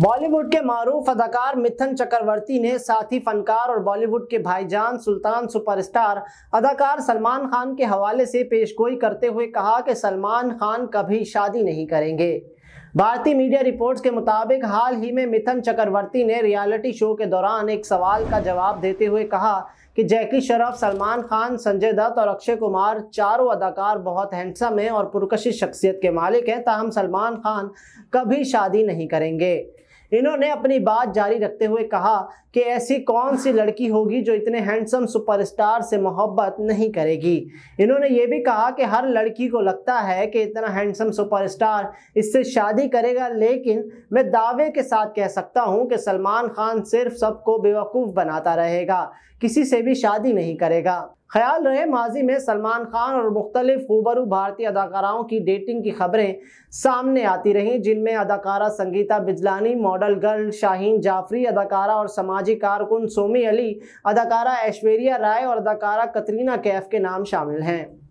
बॉलीवुड के मारूफ अदाकार मिथन चक्रवर्ती ने साथी फनकार और बॉलीवुड के भाईजान सुल्तान सुपरस्टार अदाकार सलमान खान के हवाले से पेशगोई करते हुए कहा कि सलमान खान कभी शादी नहीं करेंगे भारतीय मीडिया रिपोर्ट्स के मुताबिक हाल ही में मिथन चक्रवर्ती ने रियलिटी शो के दौरान एक सवाल का जवाब देते हुए कहा कि जैकी शरफ सलमान खान संजय दत्त और अक्षय कुमार चारों अदाकार बहुत हैंडसम हैं और पुरकशी शख्सियत के मालिक हैं ताहम सलमान खान कभी शादी नहीं करेंगे इन्होंने अपनी बात जारी रखते हुए कहा कि ऐसी कौन सी लड़की होगी जो इतने हैंडसम सुपरस्टार से मोहब्बत नहीं करेगी इन्होंने ये भी कहा कि हर लड़की को लगता है कि इतना हैंडसम सुपरस्टार इससे शादी करेगा लेकिन मैं दावे के साथ कह सकता हूँ कि सलमान खान सिर्फ सबको बेवकूफ़ बनाता रहेगा किसी से भी शादी नहीं करेगा ख्याल रहे माजी में सलमान खान और मुख्तलिफ हूबरू भारतीय अदाकाराओं की डेटिंग की खबरें सामने आती रहीं जिनमें अदाकारा संगीता बिजलानी मॉडल गर्ल शाहीन जाफरी अदाकारा और समाजी कारकुन सोमी अली अदाकारा ऐश्वर्या राय और अदाकारा कतरीना कैफ के नाम शामिल हैं